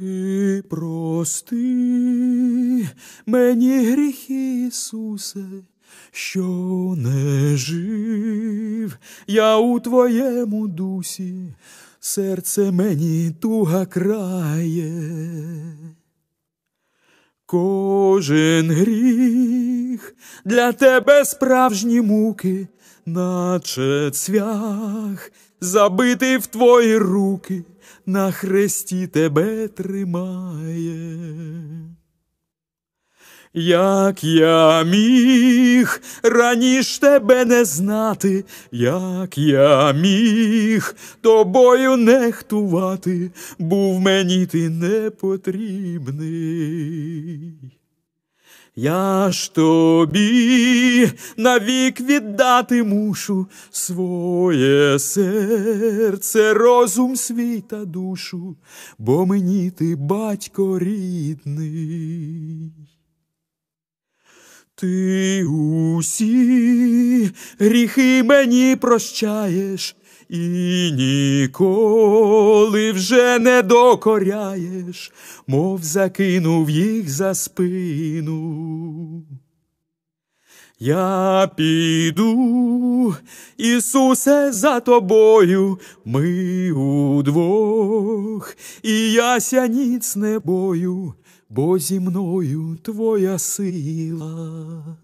Ти прости мені гріхи, Ісусе, що не жив я у твоєму дусі, серце мені туга крає. Кожен гріх для тебе справжні муки, наче цвях, забитий в твої руки на хресті тебе тримає. Як я міг раніш тебе не знати, як я міг тобою нехтувати, був мені ти не потрібний. Я ж тобі навік віддати мушу своє серце, розум свій та душу, бо мені ти батько рідний. Ти усі гріхи мені прощаєш. І ніколи вже не докоряєш, мов закинув їх за спину. Я піду, Ісусе, за тобою, ми удвох, і яся ніц не бою, бо зі мною твоя сила.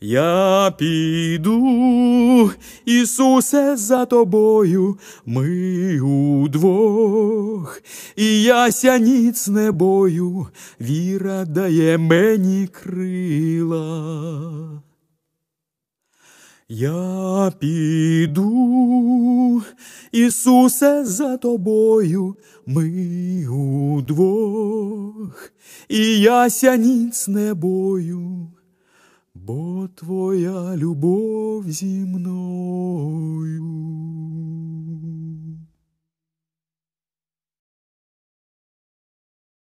Я піду, Ісусе, за тобою, ми удвох, і яся ніц не бою, віра дає мені крила. Я піду, Ісусе, за тобою, ми удвох, і яся ніц не бою. Бо твоя любов зі мною.